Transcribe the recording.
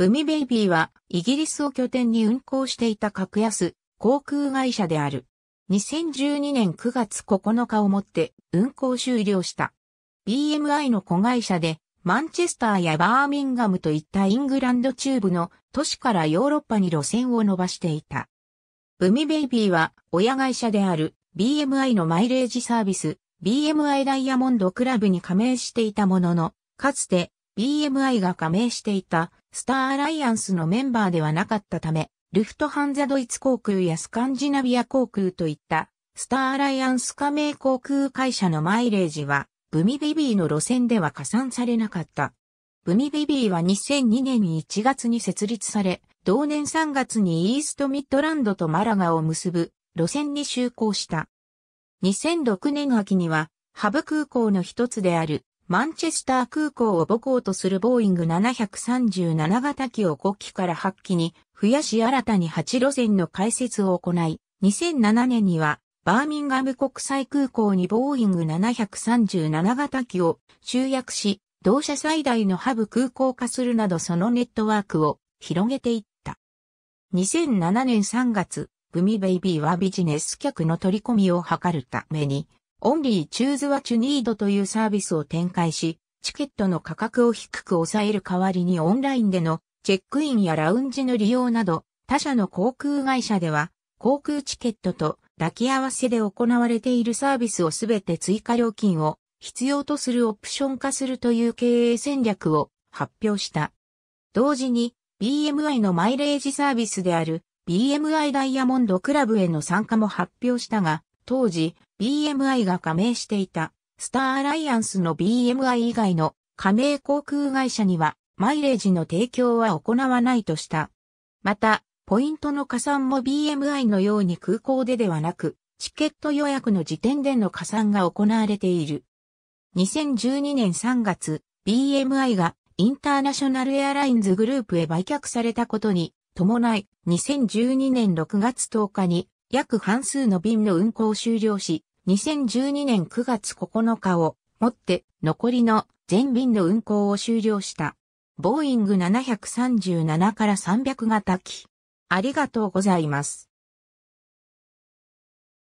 海ベイビーはイギリスを拠点に運航していた格安航空会社である。2012年9月9日をもって運航終了した。BMI の子会社でマンチェスターやバーミンガムといったイングランド中部の都市からヨーロッパに路線を伸ばしていた。海ベイビーは親会社である BMI のマイレージサービス BMI ダイヤモンドクラブに加盟していたものの、かつて BMI が加盟していたスターアライアンスのメンバーではなかったため、ルフトハンザドイツ航空やスカンジナビア航空といったスターアライアンス加盟航空会社のマイレージは、ブミビビーの路線では加算されなかった。ブミビビーは2002年1月に設立され、同年3月にイーストミッドランドとマラガを結ぶ路線に就航した。2006年秋には、ハブ空港の一つであるマンチェスター空港を母港とするボーイング737型機を5機から8機に増やし新たに8路線の開設を行い、2007年にはバーミンガム国際空港にボーイング737型機を集約し、同社最大のハブ空港化するなどそのネットワークを広げていった。2007年3月、グミベイビーはビジネス客の取り込みを図るために、オンリーチューズはチュニードというサービスを展開し、チケットの価格を低く抑える代わりにオンラインでのチェックインやラウンジの利用など、他社の航空会社では、航空チケットと抱き合わせで行われているサービスをすべて追加料金を必要とするオプション化するという経営戦略を発表した。同時に BMI のマイレージサービスである BMI ダイヤモンドクラブへの参加も発表したが、当時、BMI が加盟していた、スターアライアンスの BMI 以外の加盟航空会社には、マイレージの提供は行わないとした。また、ポイントの加算も BMI のように空港でではなく、チケット予約の時点での加算が行われている。2012年3月、BMI がインターナショナルエアラインズグループへ売却されたことに伴い、2012年6月10日に約半数の便の運行を終了し、2012年9月9日をもって残りの全便の運行を終了した。ボーイング737から300型機。ありがとうございます。